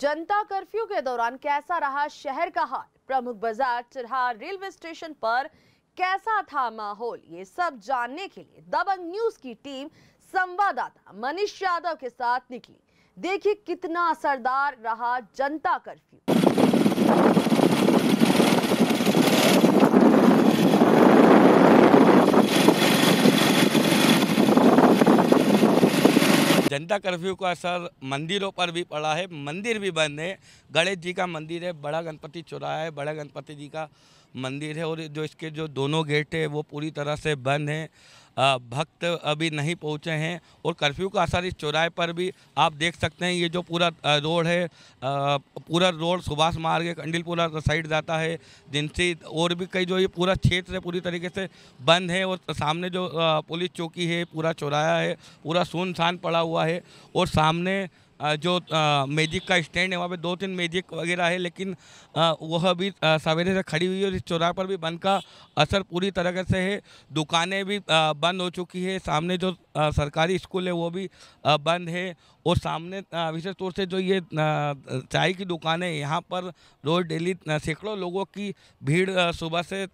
जनता कर्फ्यू के दौरान कैसा रहा शहर का हाल प्रमुख बाजार चिरहा रेलवे स्टेशन पर कैसा था माहौल ये सब जानने के लिए दबंग न्यूज की टीम संवाददाता मनीष यादव के साथ निकली देखिए कितना असरदार रहा जनता कर्फ्यू जनता कर्फ्यू का असर मंदिरों पर भी पड़ा है मंदिर भी बंद है गणेश जी का मंदिर है बड़ा गणपति चौराहा है बड़ा गणपति जी का मंदिर है और जो इसके जो दोनों गेट है वो पूरी तरह से बंद हैं भक्त अभी नहीं पहुंचे हैं और कर्फ्यू का असर इस चौराहे पर भी आप देख सकते हैं ये जो पूरा रोड है पूरा रोड सुभाष मार्ग कंडिलपुरा साइड जाता है जिनसे और भी कई जो ये पूरा क्षेत्र है पूरी तरीके से बंद है और सामने जो पुलिस चौकी है पूरा चौराया है पूरा सुनसान पड़ा हुआ है और सामने जो मैजिक का स्टैंड है वहाँ पे दो तीन मैजिक वगैरह है लेकिन वह भी सवेरे से खड़ी हुई है और इस चौराहे पर भी बंद का असर पूरी तरह से है दुकानें भी बंद हो चुकी है सामने जो सरकारी स्कूल है वो भी बंद है और सामने विशेष तौर से जो ये चाय की दुकान है यहाँ पर रोज़ डेली सैकड़ों लोगों की भीड़ सुबह से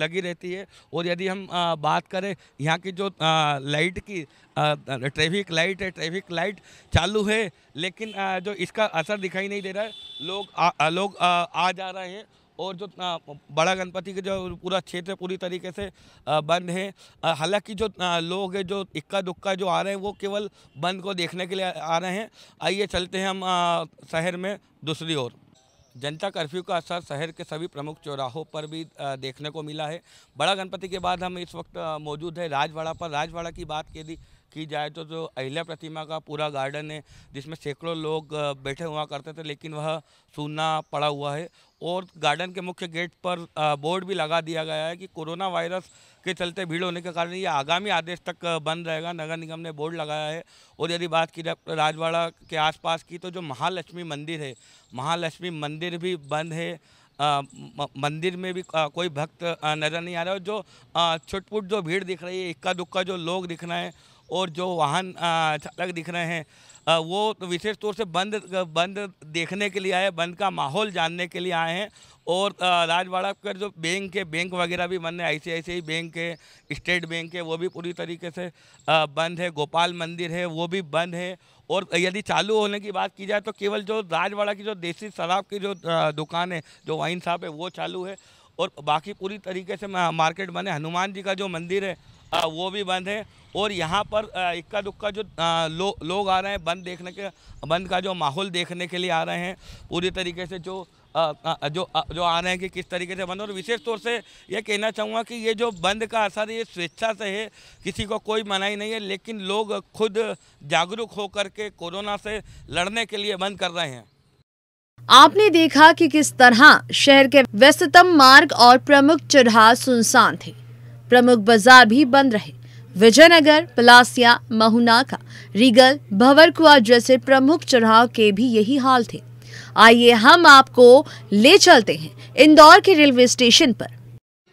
लगी रहती है और यदि हम बात करें यहाँ की जो लाइट की ट्रैफिक लाइट है ट्रैफिक लाइट चालू है लेकिन जो इसका असर दिखाई नहीं दे रहा है लोग आ, लोग आ, आ जा रहे हैं और जो बड़ा गणपति के जो पूरा क्षेत्र पूरी तरीके से बंद है हालांकि जो लोग हैं जो इक्का दुक्का जो आ रहे हैं वो केवल बंद को देखने के लिए आ रहे हैं आइए चलते हैं हम शहर में दूसरी ओर जनता कर्फ्यू का असर शहर के सभी प्रमुख चौराहों पर भी देखने को मिला है बड़ा गणपति के बाद हम इस वक्त मौजूद है राजवाड़ा पर राजवाड़ा की बात की की जाए तो जो अहिल्या प्रतिमा का पूरा गार्डन है जिसमें सैकड़ों लोग बैठे हुआ करते थे लेकिन वह सूना पड़ा हुआ है और गार्डन के मुख्य गेट पर बोर्ड भी लगा दिया गया है कि कोरोना वायरस के चलते भीड़ होने के कारण ये आगामी आदेश तक बंद रहेगा नगर निगम ने बोर्ड लगाया है और यदि बात की जाए राजवाड़ा के आसपास की तो जो महालक्ष्मी मंदिर है महालक्ष्मी मंदिर भी बंद है आ, मंदिर में भी आ, कोई भक्त नज़र नहीं आ रहा है और जो छुटपुट जो भीड़ दिख रही है इक्का दुक्का जो लोग दिख रहे हैं और जो वाहन चालक दिख रहे हैं वो तो विशेष तौर से बंद बंद देखने के लिए आए बंद का माहौल जानने के लिए आए हैं और राजवाड़ा के जो बैंक है बैंक वगैरह भी बंद है आई बैंक है स्टेट बैंक है वो भी पूरी तरीके से बंद है गोपाल मंदिर है वो भी बंद है और यदि चालू होने की बात की जाए तो केवल जो राजवाड़ा की जो देसी शराब की जो दुकान है जो वाइन शॉप है वो चालू है और बाकी पूरी तरीके से मार्केट बने हनुमान जी का जो मंदिर है वो भी बंद है और यहाँ पर इक्का दुक्का जो लो, लोग आ रहे हैं बंद देखने के बंद का जो माहौल देखने के लिए आ रहे हैं पूरी तरीके से जो आ, आ, जो आ, जो आ रहे हैं कि किस तरीके से बंद और विशेष तौर से ये कहना चाहूँगा कि ये जो बंद का असर ये स्वेच्छा से है किसी को कोई मनाही नहीं है लेकिन लोग खुद जागरूक होकर के कोरोना से लड़ने के लिए बंद कर रहे हैं आपने देखा कि किस तरह शहर के व्यस्ततम मार्ग और प्रमुख चौराहा सुनसान थे प्रमुख बाजार भी बंद रहे विजयनगर पलासिया महुनाका रीगल भवरकुआ जैसे प्रमुख चढ़ाव के भी यही हाल थे आइए हम आपको ले चलते हैं इंदौर के रेलवे स्टेशन पर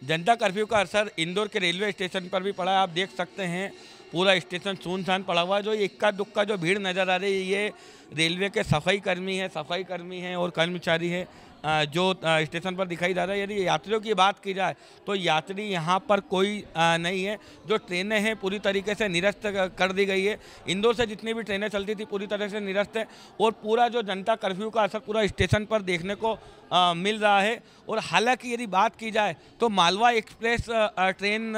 जनता कर्फ्यू का असर इंदौर के रेलवे स्टेशन पर भी पड़ा आप देख सकते हैं पूरा स्टेशन सुनसान पड़ा हुआ जो इक्का दुक्का जो भीड़ नज़र आ रही है ये रेलवे के सफाई कर्मी है सफाई कर्मी है और कर्मचारी है जो स्टेशन पर दिखाई जा रहा है यदि यात्रियों की बात की जाए तो यात्री यहाँ पर कोई नहीं है जो ट्रेनें हैं पूरी तरीके से निरस्त कर दी गई है इंदौर से जितनी भी ट्रेनें चलती थी पूरी तरह से निरस्त है और पूरा जो जनता कर्फ्यू का असर पूरा स्टेशन पर देखने को आ, मिल रहा है और हालांकि यदि बात की जाए तो मालवा एक्सप्रेस ट्रेन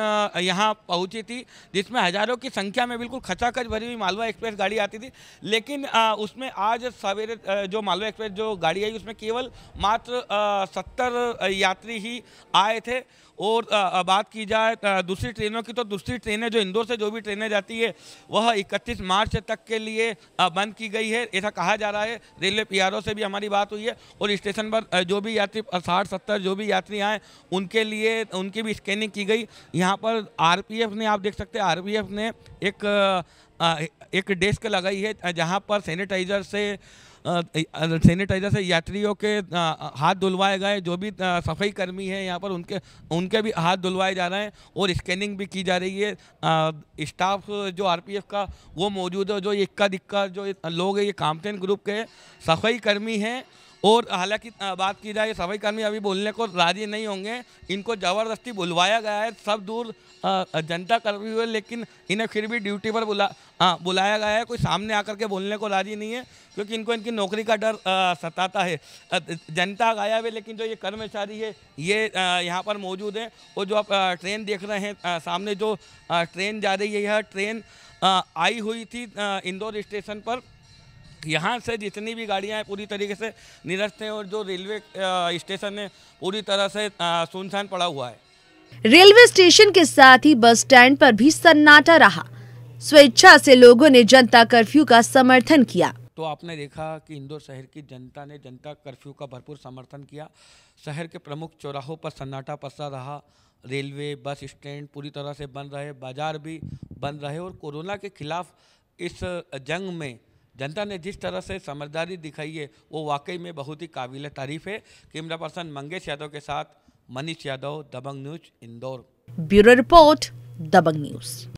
यहाँ पहुँची थी जिसमें हज़ारों की संख्या में बिल्कुल खचाखच भरी हुई मालवा एक्सप्रेस गाड़ी आती थी लेकिन आ, उसमें आज सवेरे जो मालवा एक्सप्रेस जो गाड़ी आई उसमें केवल मात्र मात्र सत्तर यात्री ही आए थे और आ, बात की जाए दूसरी ट्रेनों की तो दूसरी ट्रेनें जो इंदौर से जो भी ट्रेनें जाती है वह 31 मार्च तक के लिए बंद की गई है ऐसा कहा जा रहा है रेलवे पी से भी हमारी बात हुई है और स्टेशन पर जो भी यात्री साठ सत्तर जो भी यात्री आए उनके लिए उनकी भी स्कैनिंग की गई यहाँ पर आर ने आप देख सकते हैं आर ने एक एक डेस्क लगाई है जहाँ पर सैनिटाइजर से सैनिटाइजर से यात्रियों के हाथ धुलवाए गए जो भी सफाई कर्मी हैं यहाँ पर उनके उनके भी हाथ धुलवाए जा रहे हैं और स्कैनिंग भी की जा रही है स्टाफ जो आरपीएफ का वो मौजूद है जो इक्का दिक्का जो लोग हैं ये कामतेन ग्रुप के सफाई कर्मी हैं और हालांकि बात की जाए सफाई कर्मी अभी बोलने को राजी नहीं होंगे इनको ज़बरदस्ती बुलवाया गया है सब दूर जनता कर्फ्यू है लेकिन इन्हें फिर भी ड्यूटी पर बुला आ, बुलाया गया है कोई सामने आकर के बोलने को राजी नहीं है क्योंकि इनको इनकी नौकरी का डर सताता है जनता गायब है लेकिन जो ये कर्मचारी है ये यहाँ पर मौजूद है और जो आप ट्रेन देख रहे हैं सामने जो ट्रेन जा रही है यह ट्रेन आई हुई थी इंदौर स्टेशन पर यहाँ से जितनी भी गाड़ियाँ हैं पूरी तरीके से निरस्त हैं और जो रेलवे स्टेशन है पूरी तरह से सुनसान पड़ा हुआ है रेलवे स्टेशन के साथ ही बस स्टैंड पर भी सन्नाटा रहा स्वेच्छा से लोगों ने जनता कर्फ्यू का समर्थन किया तो आपने देखा कि इंदौर शहर की जनता ने जनता कर्फ्यू का भरपूर समर्थन किया शहर के प्रमुख चौराहों पर सन्नाटा पसरा रहा रेलवे बस स्टैंड पूरी तरह से बंद रहे बाजार भी बंद रहे और कोरोना के खिलाफ इस जंग में जनता ने जिस तरह से समझदारी दिखाई है वो वाकई में बहुत ही काबिल तारीफ है कैमरा पर्सन मंगेश यादव के साथ Manish Yadav Dabang news Indore bureau report Dabang news